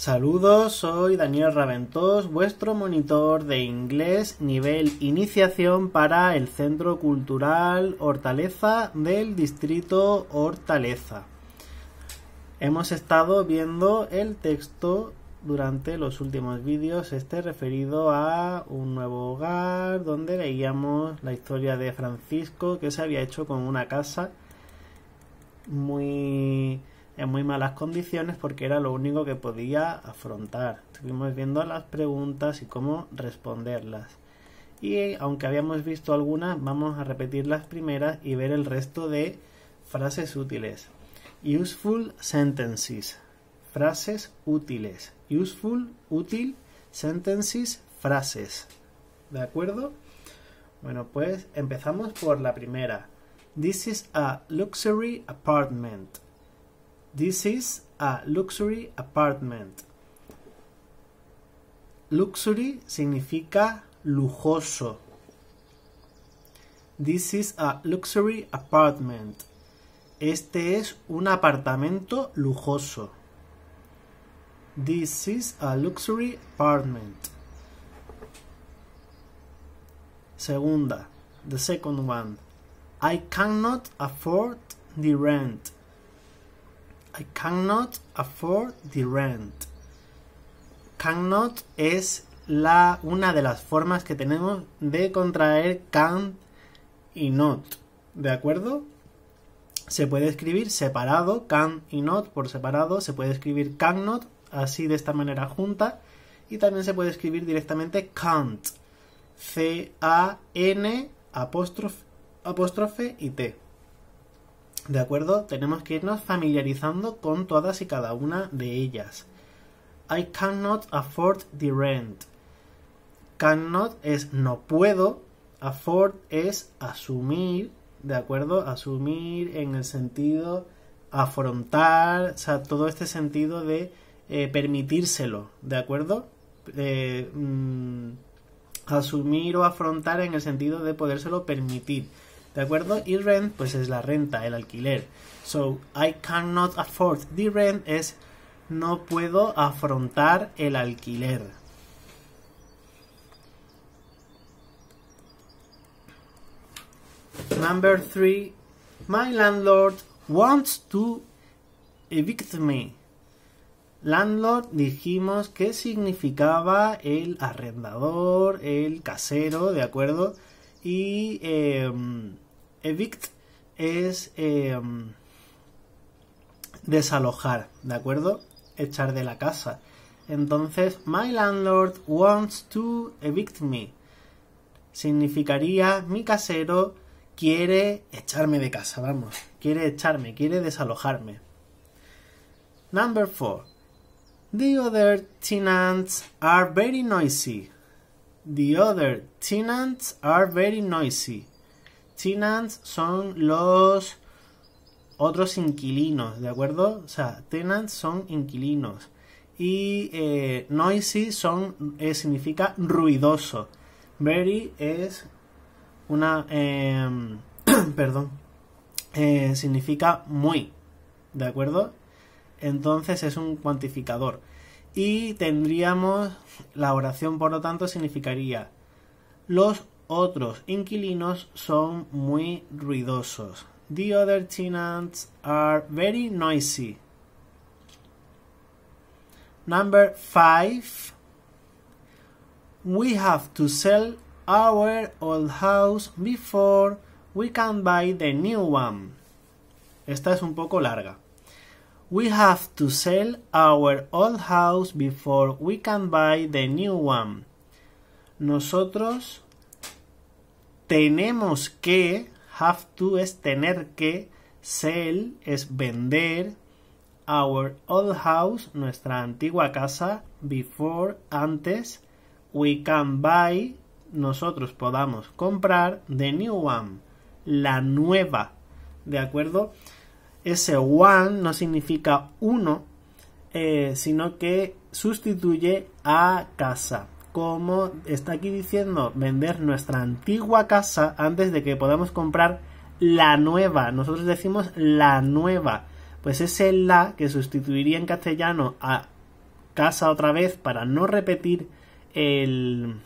Saludos, soy Daniel Raventós, vuestro monitor de inglés nivel iniciación para el Centro Cultural Hortaleza del Distrito Hortaleza. Hemos estado viendo el texto durante los últimos vídeos, este referido a un nuevo hogar donde veíamos la historia de Francisco que se había hecho con una casa muy en muy malas condiciones porque era lo único que podía afrontar. Estuvimos viendo las preguntas y cómo responderlas. Y aunque habíamos visto algunas, vamos a repetir las primeras y ver el resto de frases útiles. Useful sentences. Frases útiles. Useful, útil, sentences, frases. ¿De acuerdo? Bueno, pues empezamos por la primera. This is a luxury apartment. This is a luxury apartment. Luxury significa lujoso. This is a luxury apartment. Este es un apartamento lujoso. This is a luxury apartment. Segunda, the second one. I cannot afford the rent. I cannot afford the rent. Cannot es la, una de las formas que tenemos de contraer can y not. ¿De acuerdo? Se puede escribir separado, can y not por separado. Se puede escribir cannot, así de esta manera junta. Y también se puede escribir directamente can't. C-A-N apóstrofe y T. ¿De acuerdo? Tenemos que irnos familiarizando con todas y cada una de ellas. I cannot afford the rent. Cannot es no puedo. Afford es asumir. ¿De acuerdo? Asumir en el sentido afrontar. O sea, todo este sentido de eh, permitírselo. ¿De acuerdo? Eh, mm, asumir o afrontar en el sentido de podérselo permitir. ¿De acuerdo? Y rent, pues es la renta, el alquiler. So, I cannot afford the rent es no puedo afrontar el alquiler. Number three, my landlord wants to evict me. Landlord dijimos que significaba el arrendador, el casero, ¿de acuerdo? y em, evict es em, desalojar, ¿de acuerdo? Echar de la casa. Entonces, my landlord wants to evict me. Significaría mi casero quiere echarme de casa, vamos. Quiere echarme, quiere desalojarme. Number four, The other tenants are very noisy. The other tenants are very noisy. Tenants son los otros inquilinos, ¿de acuerdo? O sea, tenants son inquilinos. Y eh, noisy son, eh, significa ruidoso. Very es una... Em, perdón. Eh, significa muy, ¿de acuerdo? Entonces es un cuantificador. Y tendríamos, la oración por lo tanto significaría, los otros inquilinos son muy ruidosos. The other tenants are very noisy. Number five. We have to sell our old house before we can buy the new one. Esta es un poco larga. We have to sell our old house before we can buy the new one. Nosotros tenemos que, have to es tener que, sell es vender, our old house, nuestra antigua casa, before, antes, we can buy, nosotros podamos comprar, the new one, la nueva, ¿de acuerdo? Ese one no significa uno, eh, sino que sustituye a casa. Como está aquí diciendo, vender nuestra antigua casa antes de que podamos comprar la nueva. Nosotros decimos la nueva. Pues ese la que sustituiría en castellano a casa otra vez para no repetir el.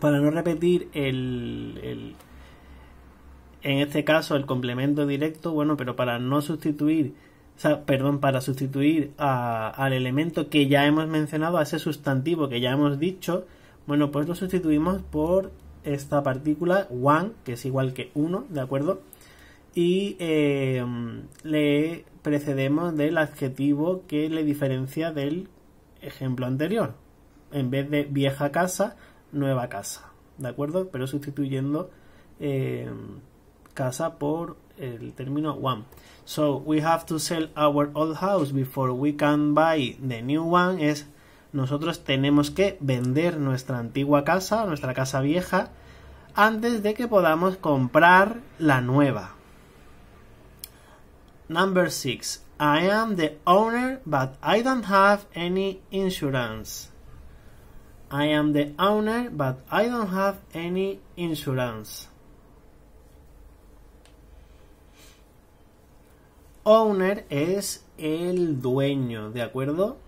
Para no repetir el en este caso el complemento directo, bueno, pero para no sustituir, o sea, perdón, para sustituir al elemento que ya hemos mencionado, a ese sustantivo que ya hemos dicho, bueno, pues lo sustituimos por esta partícula one, que es igual que uno, ¿de acuerdo? Y em, le precedemos del adjetivo que le diferencia del ejemplo anterior. En vez de vieja casa, nueva casa, ¿de acuerdo? Pero sustituyendo... Em, casa por el término one. So we have to sell our old house before we can buy the new one. Es nosotros tenemos que vender nuestra antigua casa, nuestra casa vieja, antes de que podamos comprar la nueva. Number six, I am the owner, but I don't have any insurance. I am the owner, but I don't have any insurance. owner es el dueño, ¿de acuerdo?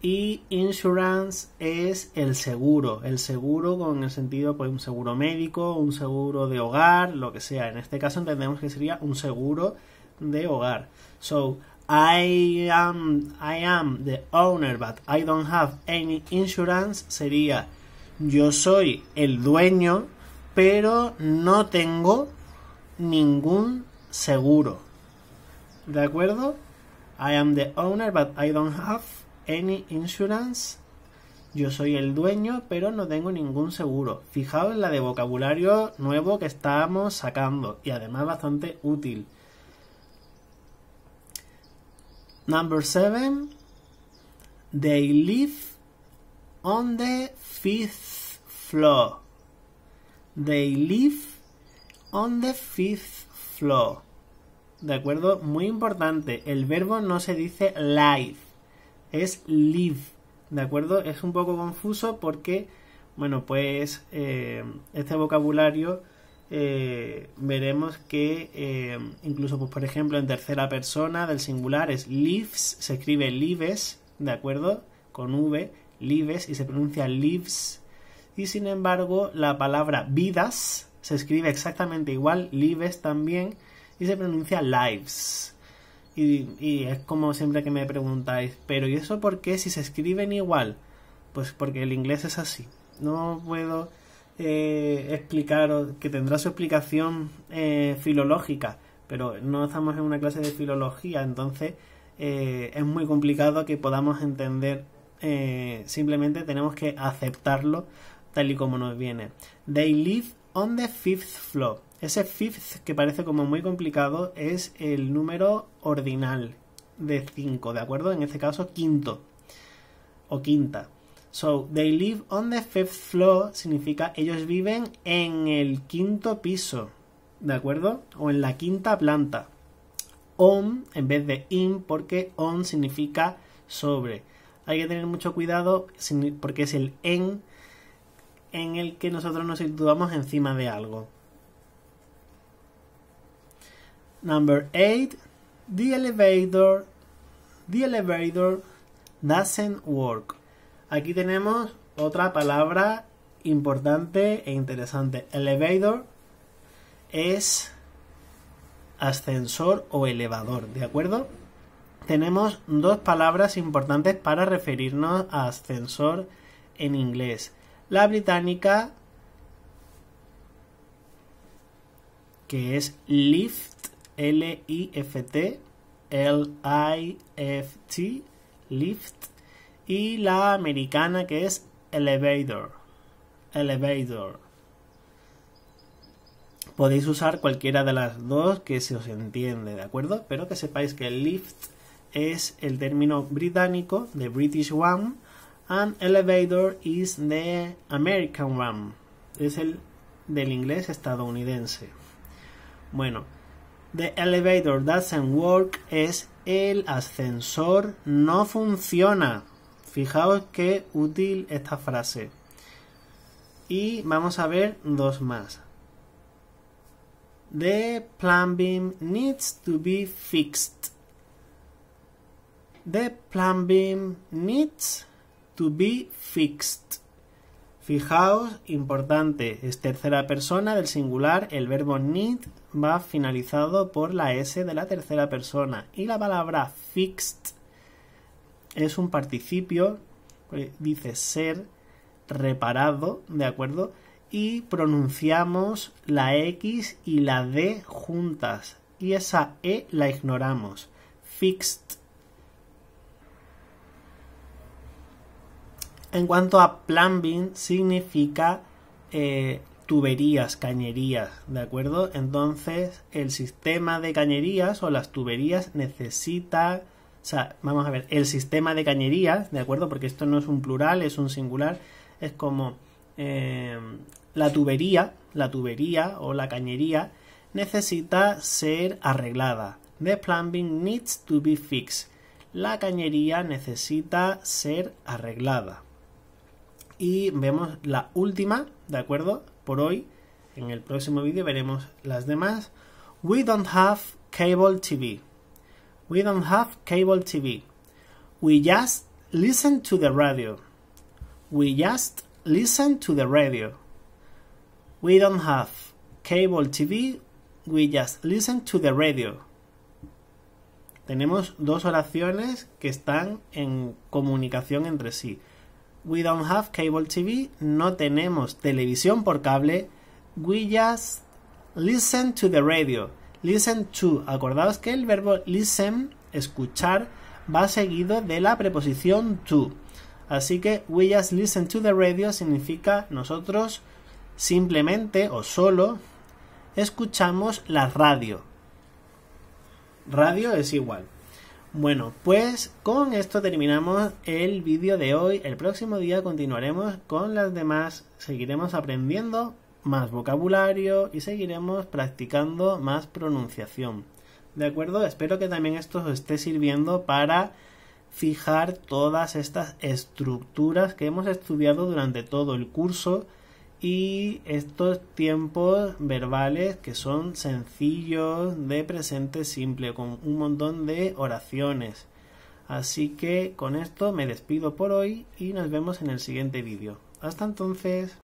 Y insurance es el seguro, el seguro con el sentido, pues un seguro médico, un seguro de hogar, lo que sea. En este caso entendemos que sería un seguro de hogar. So, I am, I am the owner, but I don't have any insurance sería yo soy el dueño, pero no tengo ningún seguro. ¿De acuerdo? I am the owner, but I don't have any insurance. Yo soy el dueño, pero no tengo ningún seguro. Fijaos en la de vocabulario nuevo que estamos sacando y además bastante útil. Number 7. They live on the fifth floor. They live on the fifth floor. ¿de acuerdo? Muy importante, el verbo no se dice live, es live, ¿de acuerdo? Es un poco confuso porque, bueno, pues eh, este vocabulario eh, veremos que eh, incluso, pues, por ejemplo, en tercera persona del singular es lives, se escribe lives, ¿de acuerdo? Con V, lives, y se pronuncia lives. Y sin embargo, la palabra vidas se escribe exactamente igual, lives también, y se pronuncia lives. Y, es como siempre que me preguntáis, pero ¿y eso por qué si se escriben igual? Pues porque el inglés es así. No puedo eh, explicaros que tendrá su explicación eh, filológica, pero no estamos en una clase de filología, entonces eh, es muy complicado que podamos entender. simplemente tenemos que aceptarlo tal y como nos viene. They live on the fifth floor. Ese fifth, que parece como muy complicado, es el número ordinal de 5, ¿de acuerdo? En este caso, quinto o quinta. So, they live on the fifth floor significa ellos viven en el quinto piso, ¿de acuerdo? O en la quinta planta. On en vez de in porque on significa sobre. Hay que tener mucho cuidado porque es el en en el que nosotros nos situamos encima de algo. Number 8. The elevator, the elevator doesn't work. Aquí tenemos otra palabra importante e interesante. Elevator es ascensor o elevador, ¿de acuerdo? Tenemos dos palabras importantes para referirnos a ascensor en inglés. La británica, que es lift, L-I-F-T, L-I-F-T, Lift, y la americana que es Elevator, Elevator. Podéis usar cualquiera de las dos que se os entiende, ¿de acuerdo? Pero que sepáis que Lift es el término británico de British One and Elevator is the American One. Es el del inglés estadounidense. Bueno, The elevator doesn't work es el ascensor no funciona. Fijaos qué útil esta frase. Y vamos a ver dos más. The plumbing needs to be fixed. The plumbing needs to be fixed. Fijaos, importante, es tercera persona del singular, el verbo need va finalizado por la S de la tercera persona. Y la palabra fixed es un participio, eh, dice ser reparado, ¿de acuerdo? Y pronunciamos la X y la D juntas. Y esa E la ignoramos. Fixed. En cuanto a plumbing, significa eh, tuberías, cañerías, ¿de acuerdo? Entonces, el sistema de cañerías o las tuberías necesita. O sea, vamos a ver, el sistema de cañerías, ¿de acuerdo? Porque esto no es un plural, es un singular. Es como em, la tubería, la tubería o la cañería necesita ser arreglada. The plumbing needs to be fixed. La cañería necesita ser arreglada y vemos la última, ¿de acuerdo? Por hoy, en el próximo vídeo veremos las demás. We don't have cable TV. We don't have cable TV. We just listen to the radio. We just listen to the radio. We don't have cable TV. We just listen to the radio. Tenemos dos oraciones que están en comunicación entre sí. We don't have cable TV. No tenemos televisión por cable. We just listen to the radio. Listen to. Acordaos que el verbo listen, escuchar, va seguido de la preposición to. Así que we just listen to the radio significa nosotros simplemente o solo escuchamos la radio. Radio es igual. Bueno, pues con esto terminamos el vídeo de hoy. El próximo día continuaremos con las demás. Seguiremos aprendiendo más vocabulario y seguiremos practicando más pronunciación. ¿De acuerdo? Espero que también esto os esté sirviendo para fijar todas estas estructuras que hemos estudiado durante todo el curso y estos tiempos verbales que son sencillos de presente simple con un montón de oraciones. Así que con esto me despido por hoy y nos vemos en el siguiente vídeo. Hasta entonces.